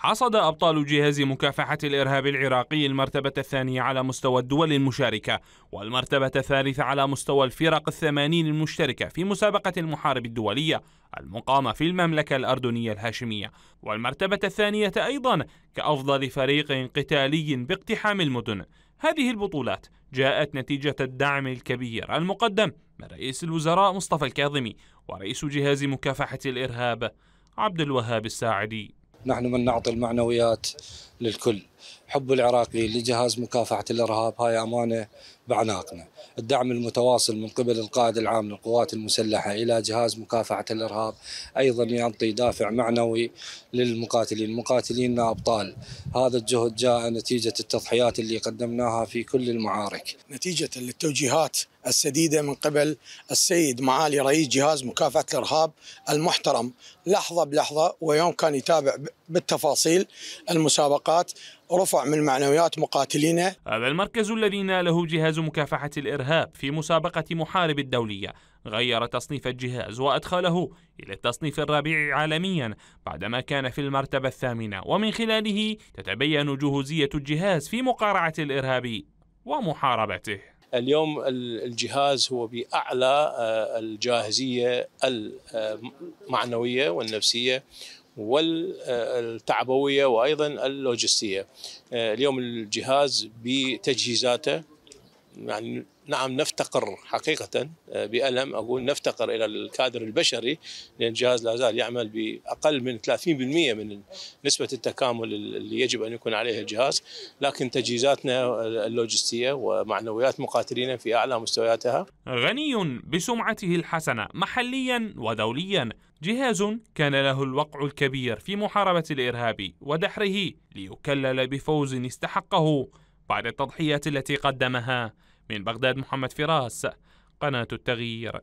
حصد أبطال جهاز مكافحة الإرهاب العراقي المرتبة الثانية على مستوى الدول المشاركة والمرتبة الثالثة على مستوى الفرق الثمانين المشتركة في مسابقة المحارب الدولية المقامة في المملكة الأردنية الهاشمية والمرتبة الثانية أيضا كأفضل فريق قتالي باقتحام المدن هذه البطولات جاءت نتيجة الدعم الكبير المقدم من رئيس الوزراء مصطفى الكاظمي ورئيس جهاز مكافحة الإرهاب عبد الوهاب الساعدي نحن من نعطي المعنويات للكل حب العراقي لجهاز مكافحة الإرهاب هاي أمانة بعناقنا الدعم المتواصل من قبل القائد العام للقوات المسلحة إلى جهاز مكافحة الإرهاب أيضا يعطي دافع معنوي للمقاتلين مقاتلينا أبطال هذا الجهد جاء نتيجة التضحيات اللي قدمناها في كل المعارك نتيجة للتوجيهات السديدة من قبل السيد معالي رئيس جهاز مكافحة الإرهاب المحترم لحظة بلحظة ويوم كان يتابع بالتفاصيل المسابقات رفع من معنويات مقاتلينا هذا المركز الذي ناله جهاز مكافحة الإرهاب في مسابقة محارب الدولية غير تصنيف الجهاز وأدخله إلى التصنيف الرابع عالميا بعدما كان في المرتبة الثامنة ومن خلاله تتبين جهوزية الجهاز في مقارعة الإرهاب ومحاربته اليوم الجهاز هو باعلى آه، الجاهزيه المعنويه آه، والنفسيه والتعبويه آه، وايضا اللوجستيه. اليوم الجهاز بتجهيزاته يعني نعم نفتقر حقيقة آه، بألم أقول نفتقر إلى الكادر البشري لأن الجهاز لا زال يعمل بأقل من 30% من نسبة التكامل اللي يجب أن يكون عليها الجهاز لكن تجهيزاتنا آه، اللوجستية ومعنويات مقاتلينا في أعلى مستوياتها غني بسمعته الحسنة محليا ودوليا جهاز كان له الوقع الكبير في محاربة الإرهاب ودحره ليكلل بفوز استحقه بعد التضحيات التي قدمها من بغداد محمد فراس قناة التغيير